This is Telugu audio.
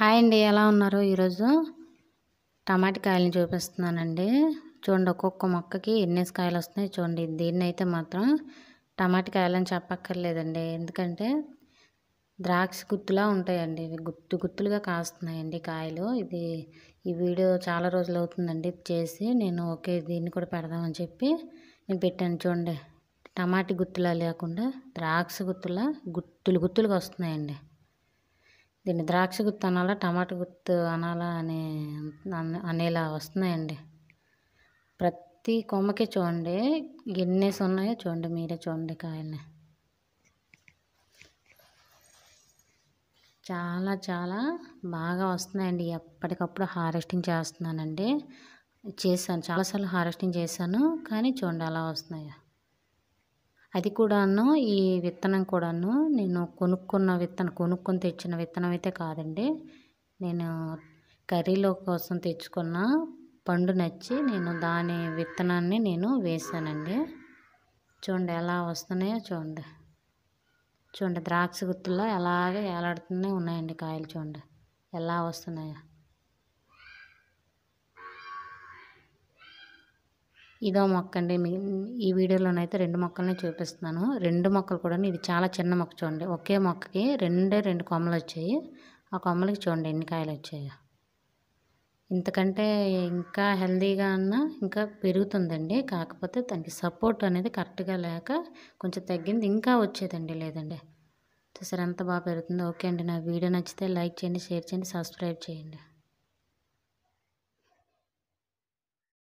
హాయ్ అండి ఎలా ఉన్నారు ఈరోజు టమాటా కాయలను చూపిస్తున్నానండి చూడండి ఒక్కొక్క మొక్కకి ఎన్నేసి కాయలు వస్తున్నాయి చూడండి దీన్ని అయితే మాత్రం కాయలని చెప్పక్కర్లేదండి ఎందుకంటే ద్రాక్ష గుత్తులా ఉంటాయండి ఇవి గుత్తు గుత్తులుగా కాస్తున్నాయండి కాయలు ఇది ఈ వీడియో చాలా రోజులు అవుతుందండి చేసి నేను ఓకే దీన్ని కూడా పెడదామని చెప్పి నేను పెట్టాను చూడండి టమాటి గుత్తులా లేకుండా ద్రాక్ష గుత్తులా గుత్తులు గుత్తులుగా వస్తున్నాయండి దీన్ని ద్రాక్ష గుత్తు అనాలా టమాటా గుత్తు అనాలా అనే అనేలా వస్తున్నాయండి ప్రతి కొమ్మకి చూడండి ఎన్నేసి ఉన్నాయో చూడండి మీరే చూడండి కాయల్ని చాలా చాలా బాగా వస్తున్నాయండి ఎప్పటికప్పుడు హార్వెస్టింగ్ చేస్తున్నానండి చేశాను చాలాసార్లు హార్వెస్టింగ్ చేశాను కానీ చూడండి అలా వస్తున్నాయా అది కూడాను ఈ విత్తనం కూడాను నేను కొనుక్కున్న విత్తనం కొనుక్కొని తెచ్చిన విత్తనం అయితే కాదండి నేను కర్రీలో కోసం తెచ్చుకున్న పండు నచ్చి నేను దాని విత్తనాన్ని నేను వేసానండి చూడండి ఎలా వస్తున్నాయో చూడండి చూడండి ద్రాక్ష గుత్తుల్లో ఎలాగే ఏలాడుతూనే ఉన్నాయండి కాయలు చూడండి ఎలా వస్తున్నాయో ఇదో మొక్క అండి ఈ వీడియోలోనైతే రెండు మొక్కలని చూపిస్తున్నాను రెండు మొక్కలు కూడా ఇది చాలా చిన్న మొక్క చూడండి ఒకే మొక్కకి రెండే రెండు కొమ్మలు వచ్చాయి ఆ కొమ్మలకి చూడండి ఎన్ని కాయలు వచ్చాయి ఇంతకంటే ఇంకా హెల్దీగా అన్న ఇంకా పెరుగుతుందండి కాకపోతే దానికి సపోర్ట్ అనేది కరెక్ట్గా లేక కొంచెం తగ్గింది ఇంకా వచ్చేదండి లేదండి చూసారు ఎంత బాగా పెరుగుతుందో ఓకే అండి నా వీడియో నచ్చితే లైక్ చేయండి షేర్ చేయండి సబ్స్క్రైబ్ చేయండి